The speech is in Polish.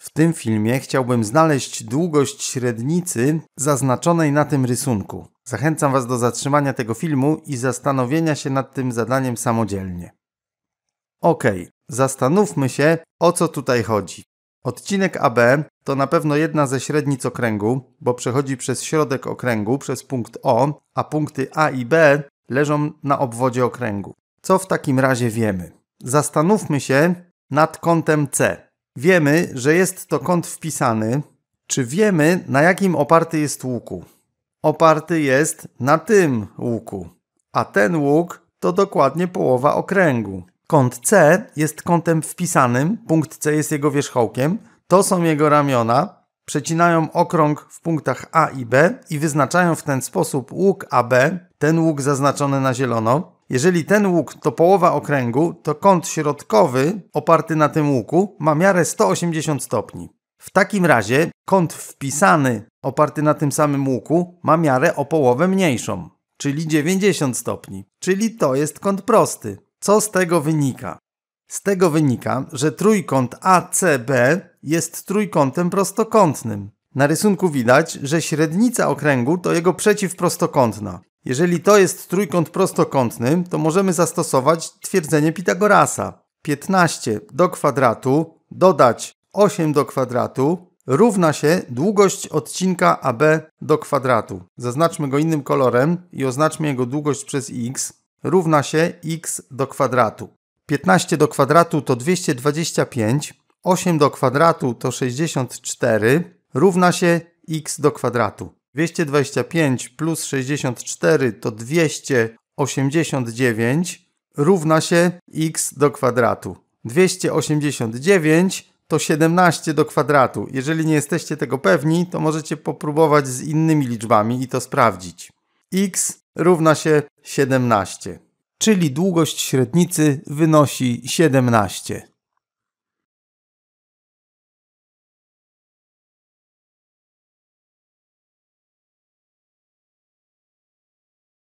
W tym filmie chciałbym znaleźć długość średnicy zaznaczonej na tym rysunku. Zachęcam Was do zatrzymania tego filmu i zastanowienia się nad tym zadaniem samodzielnie. Ok, zastanówmy się o co tutaj chodzi. Odcinek AB to na pewno jedna ze średnic okręgu, bo przechodzi przez środek okręgu, przez punkt O, a punkty A i B leżą na obwodzie okręgu. Co w takim razie wiemy? Zastanówmy się nad kątem C. Wiemy, że jest to kąt wpisany. Czy wiemy, na jakim oparty jest łuku? Oparty jest na tym łuku, a ten łuk to dokładnie połowa okręgu. Kąt C jest kątem wpisanym, punkt C jest jego wierzchołkiem, to są jego ramiona, przecinają okrąg w punktach A i B i wyznaczają w ten sposób łuk AB, ten łuk zaznaczony na zielono. Jeżeli ten łuk to połowa okręgu, to kąt środkowy oparty na tym łuku ma miarę 180 stopni. W takim razie kąt wpisany oparty na tym samym łuku ma miarę o połowę mniejszą, czyli 90 stopni, czyli to jest kąt prosty. Co z tego wynika? Z tego wynika, że trójkąt ACB jest trójkątem prostokątnym. Na rysunku widać, że średnica okręgu to jego przeciwprostokątna jeżeli to jest trójkąt prostokątny, to możemy zastosować twierdzenie Pitagorasa. 15 do kwadratu dodać 8 do kwadratu równa się długość odcinka AB do kwadratu. Zaznaczmy go innym kolorem i oznaczmy jego długość przez x równa się x do kwadratu. 15 do kwadratu to 225, 8 do kwadratu to 64 równa się x do kwadratu. 225 plus 64 to 289 równa się x do kwadratu. 289 to 17 do kwadratu. Jeżeli nie jesteście tego pewni, to możecie popróbować z innymi liczbami i to sprawdzić. x równa się 17, czyli długość średnicy wynosi 17.